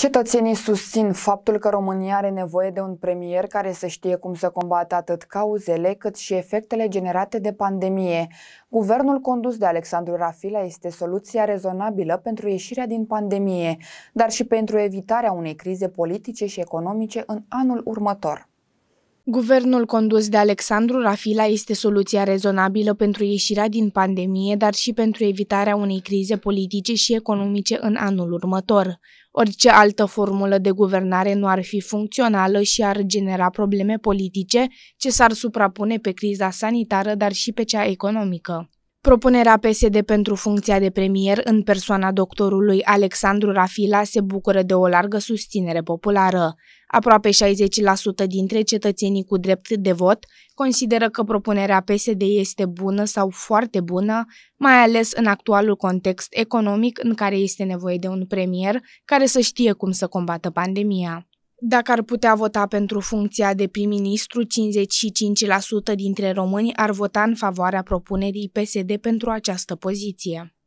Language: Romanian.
Cetățenii susțin faptul că România are nevoie de un premier care să știe cum să combată atât cauzele cât și efectele generate de pandemie. Guvernul condus de Alexandru Rafila este soluția rezonabilă pentru ieșirea din pandemie, dar și pentru evitarea unei crize politice și economice în anul următor. Guvernul condus de Alexandru Rafila este soluția rezonabilă pentru ieșirea din pandemie, dar și pentru evitarea unei crize politice și economice în anul următor. Orice altă formulă de guvernare nu ar fi funcțională și ar genera probleme politice ce s-ar suprapune pe criza sanitară, dar și pe cea economică. Propunerea PSD pentru funcția de premier în persoana doctorului Alexandru Rafila se bucură de o largă susținere populară. Aproape 60% dintre cetățenii cu drept de vot consideră că propunerea PSD este bună sau foarte bună, mai ales în actualul context economic în care este nevoie de un premier care să știe cum să combată pandemia. Dacă ar putea vota pentru funcția de prim-ministru, 55% dintre români ar vota în favoarea propunerii PSD pentru această poziție.